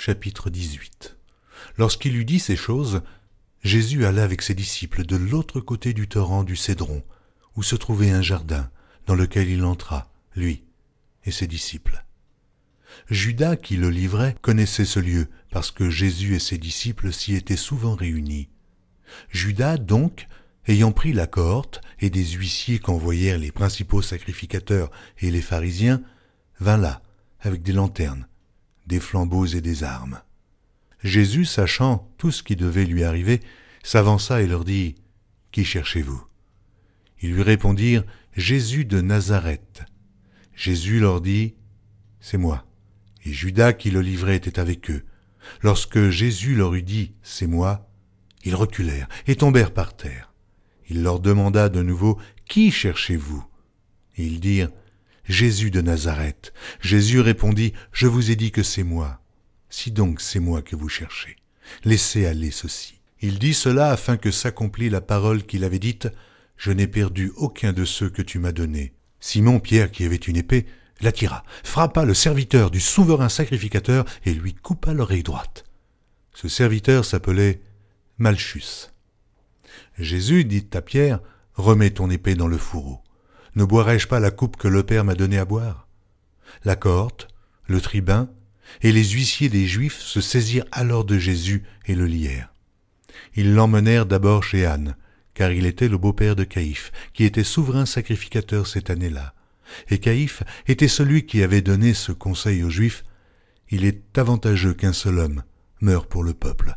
chapitre 18. Lorsqu'il eut dit ces choses, Jésus alla avec ses disciples de l'autre côté du torrent du Cédron, où se trouvait un jardin, dans lequel il entra, lui et ses disciples. Judas, qui le livrait, connaissait ce lieu, parce que Jésus et ses disciples s'y étaient souvent réunis. Judas, donc, ayant pris la cohorte et des huissiers qu'envoyèrent les principaux sacrificateurs et les pharisiens, vint là, avec des lanternes, des flambeaux et des armes. Jésus, sachant tout ce qui devait lui arriver, s'avança et leur dit Qui cherchez-vous Ils lui répondirent Jésus de Nazareth. Jésus leur dit C'est moi. Et Judas qui le livrait était avec eux. Lorsque Jésus leur eut dit C'est moi, ils reculèrent et tombèrent par terre. Il leur demanda de nouveau Qui cherchez-vous Ils dirent Jésus de Nazareth. Jésus répondit, Je vous ai dit que c'est moi. Si donc c'est moi que vous cherchez, laissez aller ceci. Il dit cela afin que s'accomplit la parole qu'il avait dite, Je n'ai perdu aucun de ceux que tu m'as donnés. Simon Pierre, qui avait une épée, l'attira, frappa le serviteur du souverain sacrificateur et lui coupa l'oreille droite. Ce serviteur s'appelait Malchus. Jésus dit à Pierre, Remets ton épée dans le fourreau. Ne boirai-je pas la coupe que le Père m'a donnée à boire La cohorte, le tribun et les huissiers des Juifs se saisirent alors de Jésus et le lièrent. Ils l'emmenèrent d'abord chez Anne, car il était le beau-père de Caïphe, qui était souverain sacrificateur cette année-là. Et Caïphe était celui qui avait donné ce conseil aux Juifs. Il est avantageux qu'un seul homme meure pour le peuple.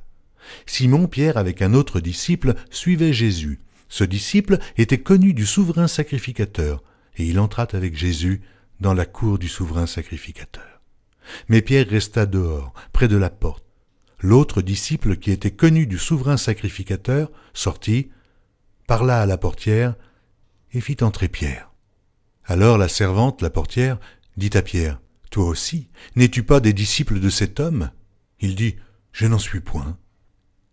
Simon Pierre, avec un autre disciple, suivait Jésus, ce disciple était connu du souverain sacrificateur, et il entra avec Jésus dans la cour du souverain sacrificateur. Mais Pierre resta dehors, près de la porte. L'autre disciple qui était connu du souverain sacrificateur sortit, parla à la portière et fit entrer Pierre. Alors la servante, la portière, dit à Pierre, Toi aussi, n'es-tu pas des disciples de cet homme Il dit, Je n'en suis point.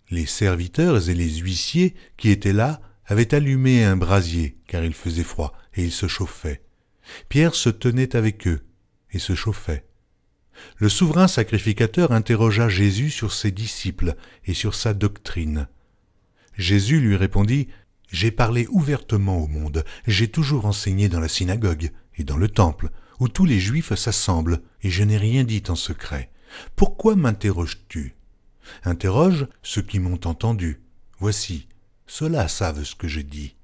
Les serviteurs et les huissiers qui étaient là avait allumé un brasier, car il faisait froid, et il se chauffait. Pierre se tenait avec eux, et se chauffait. Le souverain sacrificateur interrogea Jésus sur ses disciples et sur sa doctrine. Jésus lui répondit J'ai parlé ouvertement au monde, j'ai toujours enseigné dans la synagogue et dans le temple, où tous les Juifs s'assemblent, et je n'ai rien dit en secret. Pourquoi m'interroges-tu Interroge ceux qui m'ont entendu. Voici, ceux-là savent ce que je dis.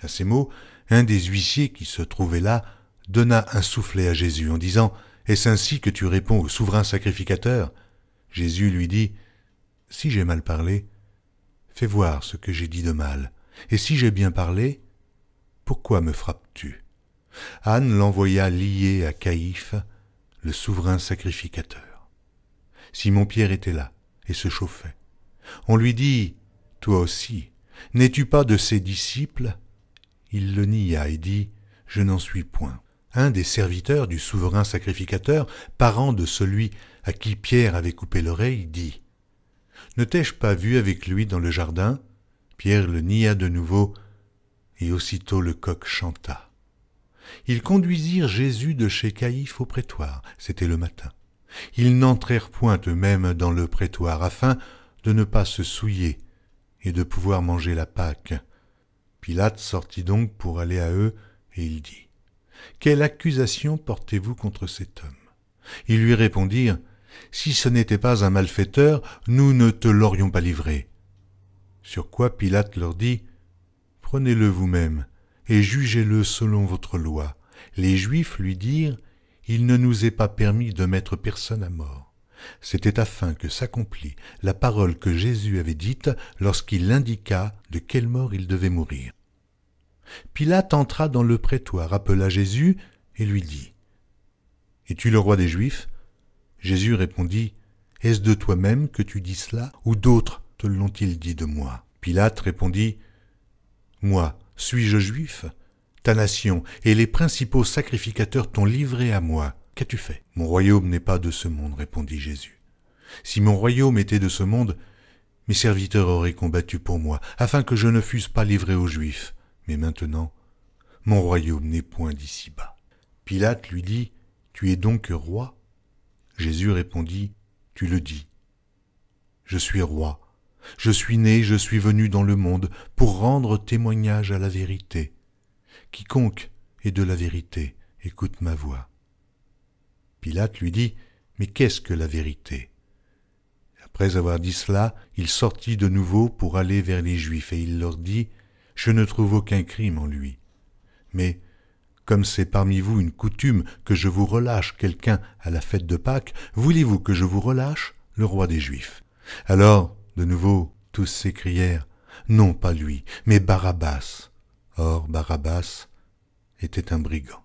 À ces mots, un des huissiers qui se trouvait là donna un soufflet à Jésus en disant Est-ce ainsi que tu réponds au souverain sacrificateur Jésus lui dit Si j'ai mal parlé, fais voir ce que j'ai dit de mal, et si j'ai bien parlé, pourquoi me frappes-tu Anne l'envoya lier à Caïphe, le souverain sacrificateur. Simon-Pierre était là et se chauffait. On lui dit Toi aussi, N'es-tu pas de ses disciples Il le nia et dit Je n'en suis point. Un des serviteurs du souverain sacrificateur, parent de celui à qui Pierre avait coupé l'oreille, dit Ne t'ai-je pas vu avec lui dans le jardin Pierre le nia de nouveau, et aussitôt le coq chanta. Ils conduisirent Jésus de chez Caïphe au prétoire, c'était le matin. Ils n'entrèrent point eux-mêmes dans le prétoire afin de ne pas se souiller et de pouvoir manger la Pâque. Pilate sortit donc pour aller à eux, et il dit Quelle accusation portez-vous contre cet homme Ils lui répondirent Si ce n'était pas un malfaiteur, nous ne te l'aurions pas livré. Sur quoi Pilate leur dit Prenez-le vous-même, et jugez-le selon votre loi. Les Juifs lui dirent Il ne nous est pas permis de mettre personne à mort. C'était afin que s'accomplît la parole que Jésus avait dite lorsqu'il indiqua de quelle mort il devait mourir. Pilate entra dans le prétoire, appela Jésus et lui dit Es-tu le roi des Juifs Jésus répondit Est-ce de toi-même que tu dis cela, ou d'autres te l'ont-ils dit de moi Pilate répondit Moi, suis-je juif Ta nation et les principaux sacrificateurs t'ont livré à moi. Qu'as-tu fait Mon royaume n'est pas de ce monde, répondit Jésus. Si mon royaume était de ce monde, mes serviteurs auraient combattu pour moi, afin que je ne fusse pas livré aux Juifs. Mais maintenant, mon royaume n'est point d'ici bas. Pilate lui dit, Tu es donc roi Jésus répondit, Tu le dis. Je suis roi. Je suis né, je suis venu dans le monde pour rendre témoignage à la vérité. Quiconque est de la vérité, écoute ma voix. Pilate lui dit, Mais qu'est-ce que la vérité Après avoir dit cela, il sortit de nouveau pour aller vers les Juifs, et il leur dit, Je ne trouve aucun crime en lui. Mais, comme c'est parmi vous une coutume que je vous relâche quelqu'un à la fête de Pâques, voulez-vous que je vous relâche le roi des Juifs Alors, de nouveau, tous s'écrièrent, Non, pas lui, mais Barabbas. Or, Barabbas était un brigand.